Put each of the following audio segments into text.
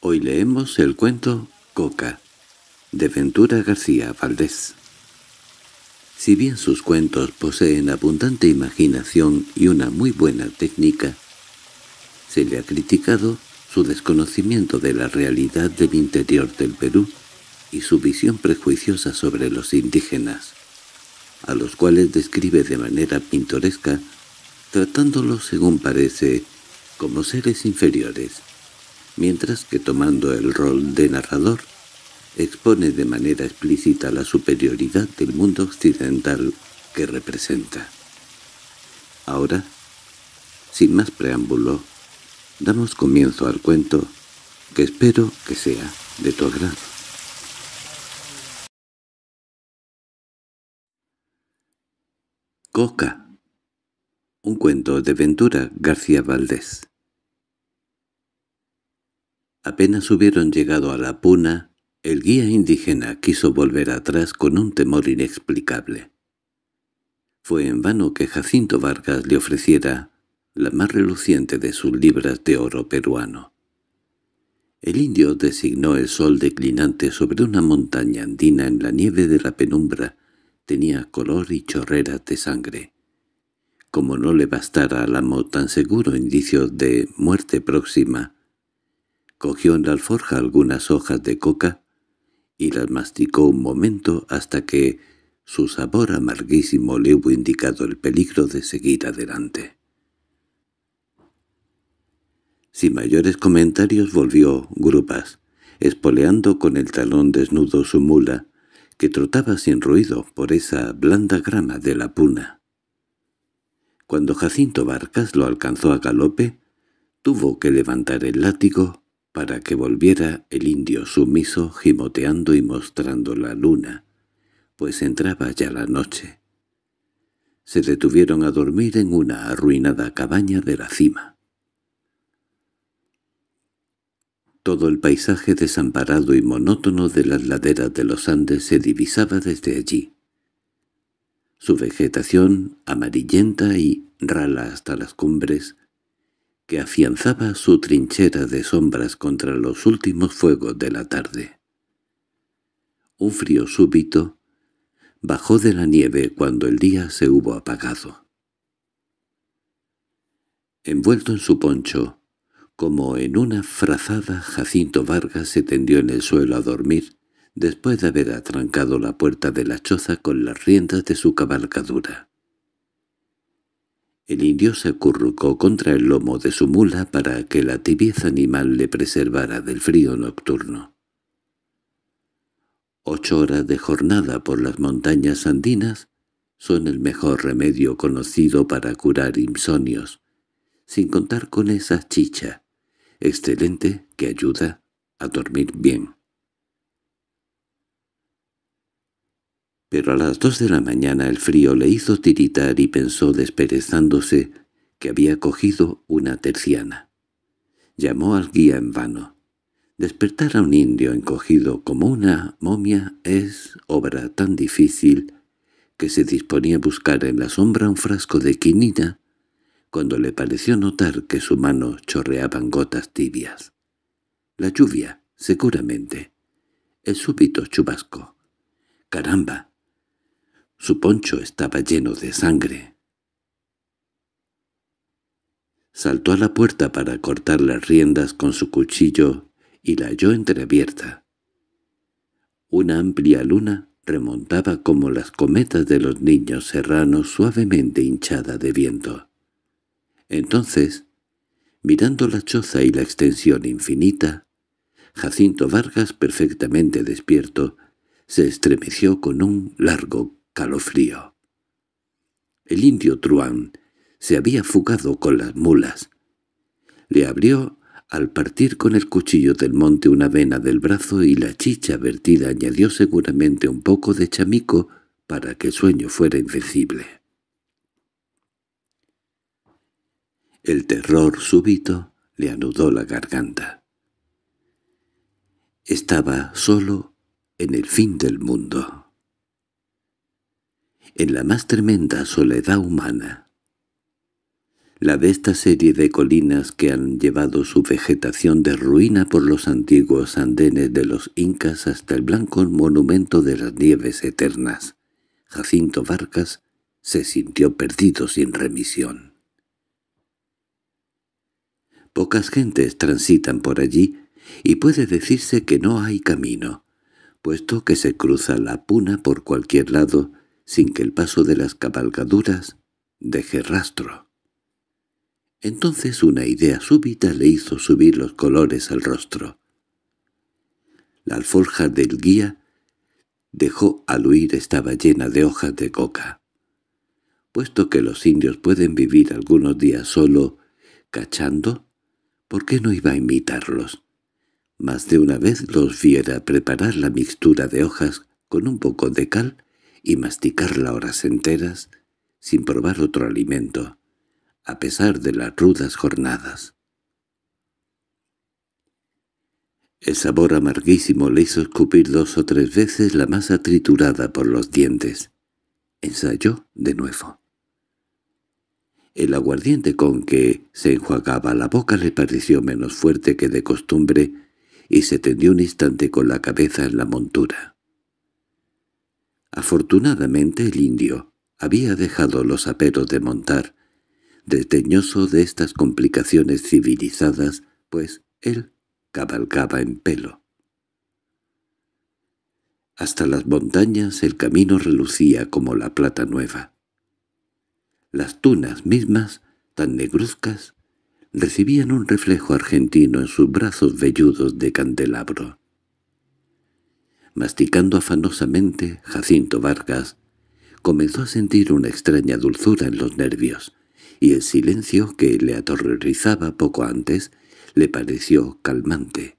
Hoy leemos el cuento Coca, de Ventura García Valdés. Si bien sus cuentos poseen abundante imaginación y una muy buena técnica, se le ha criticado su desconocimiento de la realidad del interior del Perú y su visión prejuiciosa sobre los indígenas, a los cuales describe de manera pintoresca, tratándolos según parece como seres inferiores, mientras que tomando el rol de narrador, expone de manera explícita la superioridad del mundo occidental que representa. Ahora, sin más preámbulo, damos comienzo al cuento que espero que sea de tu agrado. Coca Un cuento de Ventura García Valdés Apenas hubieron llegado a la puna, el guía indígena quiso volver atrás con un temor inexplicable. Fue en vano que Jacinto Vargas le ofreciera la más reluciente de sus libras de oro peruano. El indio designó el sol declinante sobre una montaña andina en la nieve de la penumbra. Tenía color y chorreras de sangre. Como no le bastara al amo tan seguro indicio de muerte próxima, Cogió en la alforja algunas hojas de coca y las masticó un momento hasta que su sabor amarguísimo le hubo indicado el peligro de seguir adelante. Sin mayores comentarios volvió Grupas, espoleando con el talón desnudo su mula, que trotaba sin ruido por esa blanda grama de la puna. Cuando Jacinto Barcas lo alcanzó a galope, tuvo que levantar el látigo para que volviera el indio sumiso gimoteando y mostrando la luna, pues entraba ya la noche. Se detuvieron a dormir en una arruinada cabaña de la cima. Todo el paisaje desamparado y monótono de las laderas de los Andes se divisaba desde allí. Su vegetación, amarillenta y rala hasta las cumbres, que afianzaba su trinchera de sombras contra los últimos fuegos de la tarde. Un frío súbito bajó de la nieve cuando el día se hubo apagado. Envuelto en su poncho, como en una frazada, Jacinto Vargas se tendió en el suelo a dormir, después de haber atrancado la puerta de la choza con las riendas de su cabalgadura. El indio se acurrucó contra el lomo de su mula para que la tibieza animal le preservara del frío nocturno. Ocho horas de jornada por las montañas andinas son el mejor remedio conocido para curar insomnios, sin contar con esa chicha, excelente que ayuda a dormir bien. Pero a las dos de la mañana el frío le hizo tiritar y pensó desperezándose que había cogido una terciana. Llamó al guía en vano. Despertar a un indio encogido como una momia es obra tan difícil que se disponía a buscar en la sombra un frasco de quinina cuando le pareció notar que su mano chorreaban gotas tibias. La lluvia, seguramente. El súbito chubasco. —¡Caramba! Su poncho estaba lleno de sangre. Saltó a la puerta para cortar las riendas con su cuchillo y la halló entreabierta. Una amplia luna remontaba como las cometas de los niños serranos suavemente hinchada de viento. Entonces, mirando la choza y la extensión infinita, Jacinto Vargas, perfectamente despierto, se estremeció con un largo frío. El indio Truán se había fugado con las mulas. Le abrió al partir con el cuchillo del monte una vena del brazo y la chicha vertida añadió seguramente un poco de chamico para que el sueño fuera invencible. El terror súbito le anudó la garganta. Estaba solo en el fin del mundo en la más tremenda soledad humana. La de esta serie de colinas que han llevado su vegetación de ruina por los antiguos andenes de los incas hasta el blanco monumento de las nieves eternas. Jacinto Vargas se sintió perdido sin remisión. Pocas gentes transitan por allí y puede decirse que no hay camino, puesto que se cruza la puna por cualquier lado sin que el paso de las cabalgaduras deje rastro. Entonces una idea súbita le hizo subir los colores al rostro. La alforja del guía dejó al huir estaba llena de hojas de coca. Puesto que los indios pueden vivir algunos días solo cachando, ¿por qué no iba a imitarlos? Más de una vez los viera preparar la mixtura de hojas con un poco de cal y masticarla horas enteras sin probar otro alimento, a pesar de las rudas jornadas. El sabor amarguísimo le hizo escupir dos o tres veces la masa triturada por los dientes. Ensayó de nuevo. El aguardiente con que se enjuagaba la boca le pareció menos fuerte que de costumbre y se tendió un instante con la cabeza en la montura. Afortunadamente el indio había dejado los aperos de montar, desdeñoso de estas complicaciones civilizadas, pues él cabalgaba en pelo. Hasta las montañas el camino relucía como la plata nueva. Las tunas mismas, tan negruzcas, recibían un reflejo argentino en sus brazos velludos de candelabro. Masticando afanosamente, Jacinto Vargas comenzó a sentir una extraña dulzura en los nervios, y el silencio que le aterrorizaba poco antes le pareció calmante.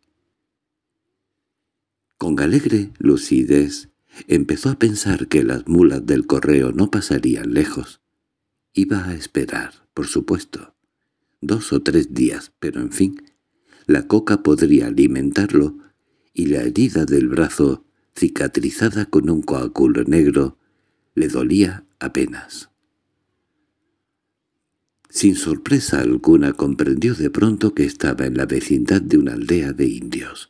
Con alegre lucidez empezó a pensar que las mulas del correo no pasarían lejos. Iba a esperar, por supuesto, dos o tres días, pero en fin, la coca podría alimentarlo y la herida del brazo cicatrizada con un coágulo negro, le dolía apenas. Sin sorpresa alguna comprendió de pronto que estaba en la vecindad de una aldea de indios,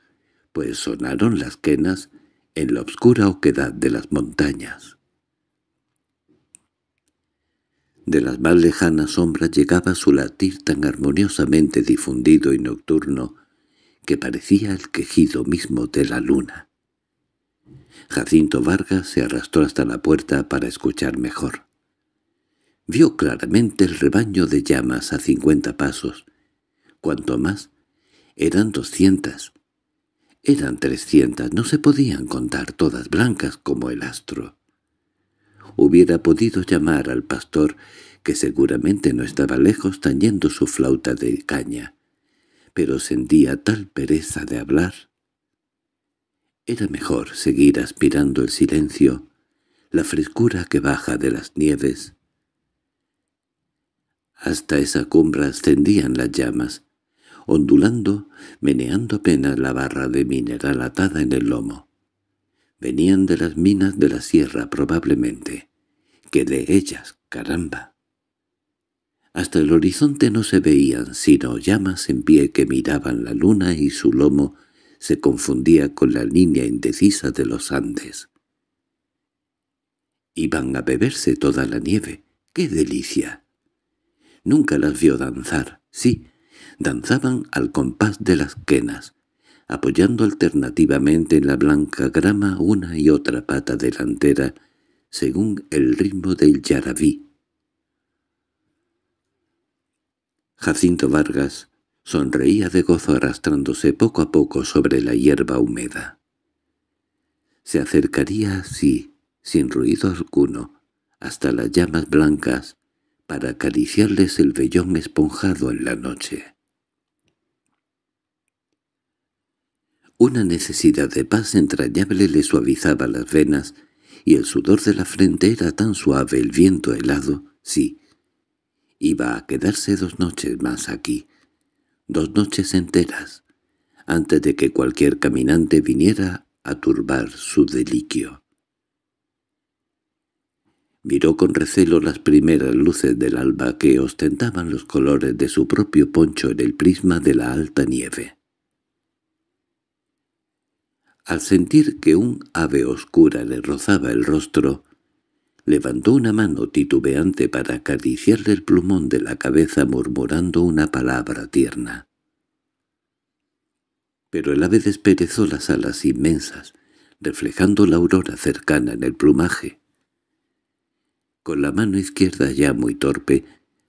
pues sonaron las quenas en la obscura oquedad de las montañas. De las más lejanas sombras llegaba su latir tan armoniosamente difundido y nocturno que parecía el quejido mismo de la luna. Jacinto Vargas se arrastró hasta la puerta para escuchar mejor. Vio claramente el rebaño de llamas a cincuenta pasos. Cuanto más, eran doscientas. Eran trescientas, no se podían contar todas blancas como el astro. Hubiera podido llamar al pastor, que seguramente no estaba lejos tañendo su flauta de caña, pero sentía tal pereza de hablar era mejor seguir aspirando el silencio, la frescura que baja de las nieves. Hasta esa cumbre ascendían las llamas, ondulando, meneando apenas la barra de mineral atada en el lomo. Venían de las minas de la sierra probablemente, que de ellas, caramba. Hasta el horizonte no se veían sino llamas en pie que miraban la luna y su lomo se confundía con la línea indecisa de los Andes. Iban a beberse toda la nieve. ¡Qué delicia! Nunca las vio danzar, sí, danzaban al compás de las quenas, apoyando alternativamente en la blanca grama una y otra pata delantera, según el ritmo del yarabí. Jacinto Vargas Sonreía de gozo arrastrándose poco a poco sobre la hierba húmeda. Se acercaría así, sin ruido alguno, hasta las llamas blancas, para acariciarles el vellón esponjado en la noche. Una necesidad de paz entrañable le suavizaba las venas, y el sudor de la frente era tan suave el viento helado, sí. Iba a quedarse dos noches más aquí, dos noches enteras, antes de que cualquier caminante viniera a turbar su deliquio. Miró con recelo las primeras luces del alba que ostentaban los colores de su propio poncho en el prisma de la alta nieve. Al sentir que un ave oscura le rozaba el rostro, Levantó una mano titubeante para acariciarle el plumón de la cabeza murmurando una palabra tierna. Pero el ave desperezó las alas inmensas, reflejando la aurora cercana en el plumaje. Con la mano izquierda ya muy torpe,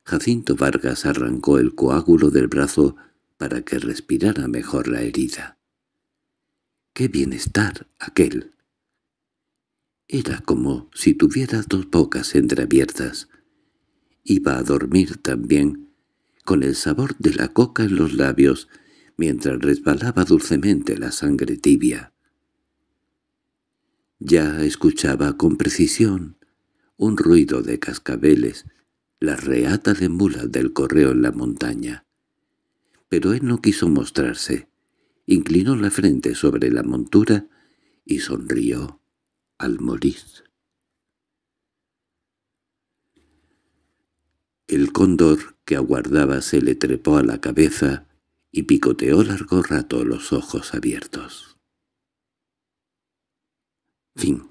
Jacinto Vargas arrancó el coágulo del brazo para que respirara mejor la herida. ¡Qué bienestar aquel! Era como si tuviera dos bocas entreabiertas. Iba a dormir también, con el sabor de la coca en los labios, mientras resbalaba dulcemente la sangre tibia. Ya escuchaba con precisión un ruido de cascabeles, la reata de mulas del correo en la montaña. Pero él no quiso mostrarse. Inclinó la frente sobre la montura y sonrió al morir, El cóndor que aguardaba se le trepó a la cabeza y picoteó largo rato los ojos abiertos. Fin